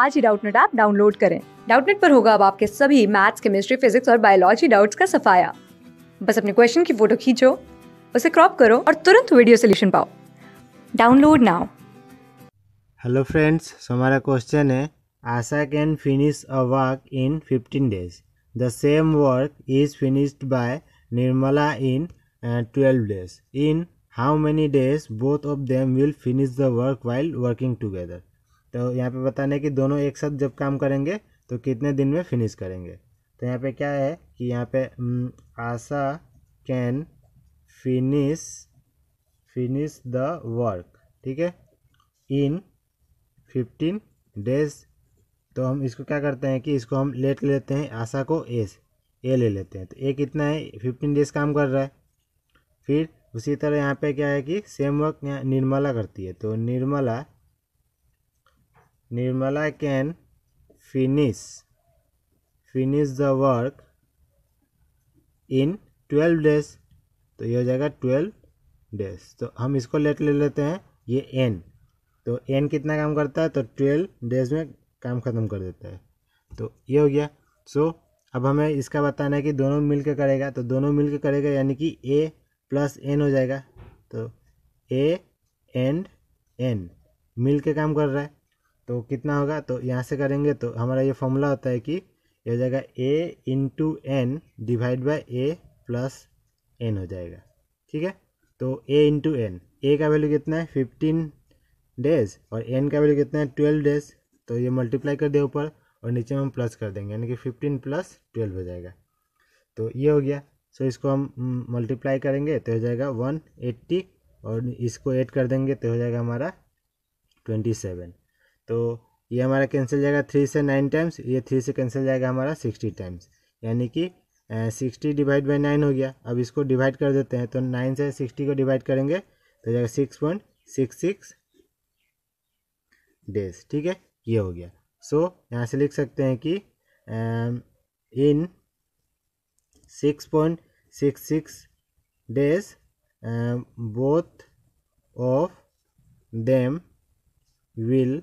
आज ही Doubtnut app download करें डाउटनेट पर होगा अब आपके सभी मैथ्स केमिस्ट्री फिजिक्स और बायोलॉजी डाउट्स का सफाया बस अपने क्वेश्चन की फोटो खींचो उसे क्रॉप करो और तुरंत वीडियो सोल्यूशन पाओ डाउनलोड नाउ हेलो फ्रेंड्स हमारा क्वेश्चन है Asha can finish a work in 15 days the same work is finished by Nirmala in 12 days in how many days both of them will finish the work while working together तो यहाँ पे बताने कि दोनों एक साथ जब काम करेंगे तो कितने दिन में फिनिश करेंगे तो यहाँ पे क्या है कि यहाँ पे hmm, Asha can finish finish the work ठीक है इन फिफ्टीन डेज तो हम इसको क्या करते हैं कि इसको हम लेट लेते हैं आशा को ए ए ले लेते हैं तो ए कितना है फिफ्टीन डेज काम कर रहा है फिर उसी तरह यहाँ पे क्या है कि सेम वर्क यहाँ निर्मला करती है तो Nirmala Nirmala can finish finish the work in twelve days तो ये हो जाएगा ट्वेल्व डेज तो हम इसको लेट ले लेते हैं ये एन तो एन कितना काम करता है तो ट्वेल्व डेज में काम ख़त्म कर देता है तो ये हो गया सो so, अब हमें इसका बताना है कि दोनों मिल के करेगा तो दोनों मिल के करेगा यानी कि ए प्लस एन हो जाएगा तो ए एंड एन मिल के काम कर रहा है तो कितना होगा तो यहाँ से करेंगे तो हमारा ये फॉर्मूला होता है कि यह हो जाएगा A into N divide by A plus N हो जाएगा ठीक है तो ए इंटू एन ए का वैल्यू कितना है फिफ्टीन डेज और एन का वैल्यू कितना है ट्वेल्व डेज तो ये मल्टीप्लाई कर दे ऊपर और नीचे में हम प्लस कर देंगे यानी कि फिफ्टीन प्लस ट्वेल्व हो जाएगा तो ये हो गया सो इसको हम मल्टीप्लाई हम्म, करेंगे तो हो जाएगा वन एट्टी और इसको ऐड कर देंगे तो हो जाएगा हमारा ट्वेंटी सेवन तो ये हमारा कैंसिल जाएगा थ्री से नाइन टाइम्स ये थ्री से कैंसिल जाएगा हमारा सिक्सटी टाइम्स यानी कि सिक्सटी डिवाइड बाई नाइन हो गया अब इसको डिवाइड कर देते हैं तो नाइन से सिक्सटी को डिवाइड करेंगे तो जाएगा six point six six days ठीक है ये हो गया सो so, यहाँ से लिख सकते हैं कि in six point six six days both of them will